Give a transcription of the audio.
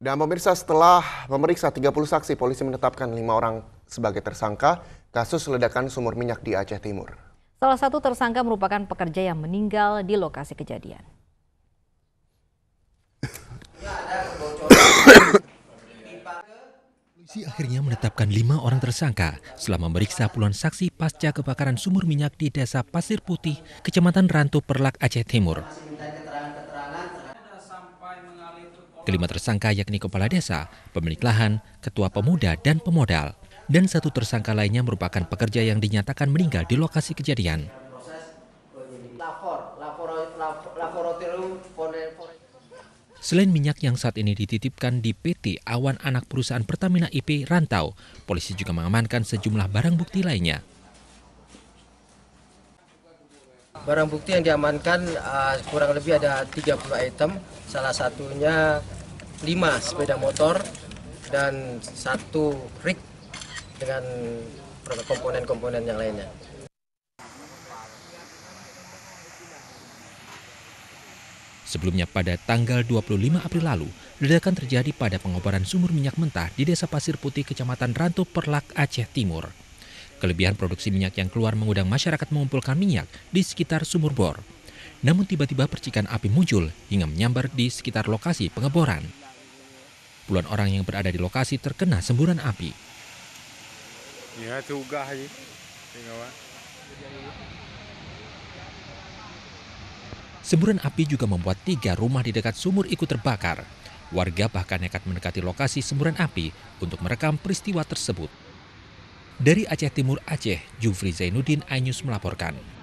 Dan pemirsa setelah memeriksa 30 saksi, polisi menetapkan lima orang sebagai tersangka kasus ledakan sumur minyak di Aceh Timur. Salah satu tersangka merupakan pekerja yang meninggal di lokasi kejadian. Polisi akhirnya menetapkan lima orang tersangka setelah memeriksa puluhan saksi pasca kebakaran sumur minyak di desa Pasir Putih, Kecamatan Rantu Perlak, Aceh Timur. Kelima tersangka yakni kepala desa, pemilik lahan, ketua pemuda, dan pemodal. Dan satu tersangka lainnya merupakan pekerja yang dinyatakan meninggal di lokasi kejadian. Selain minyak yang saat ini dititipkan di PT Awan Anak Perusahaan Pertamina IP Rantau, polisi juga mengamankan sejumlah barang bukti lainnya. Barang bukti yang diamankan uh, kurang lebih ada 30 item, salah satunya 5 sepeda motor dan satu rig dengan komponen-komponen yang lainnya. Sebelumnya pada tanggal 25 April lalu, ledakan terjadi pada pengobaran sumur minyak mentah di Desa Pasir Putih, Kecamatan Rantau Perlak, Aceh Timur. Kelebihan produksi minyak yang keluar mengundang masyarakat mengumpulkan minyak di sekitar sumur bor. Namun tiba-tiba percikan api muncul hingga menyambar di sekitar lokasi pengeboran. Puluhan orang yang berada di lokasi terkena semburan api. Ya, juga Semburan api juga membuat tiga rumah di dekat sumur ikut terbakar. Warga bahkan nekat mendekati lokasi semburan api untuk merekam peristiwa tersebut. Dari Aceh Timur Aceh, Jufri Zainuddin Ainyus melaporkan.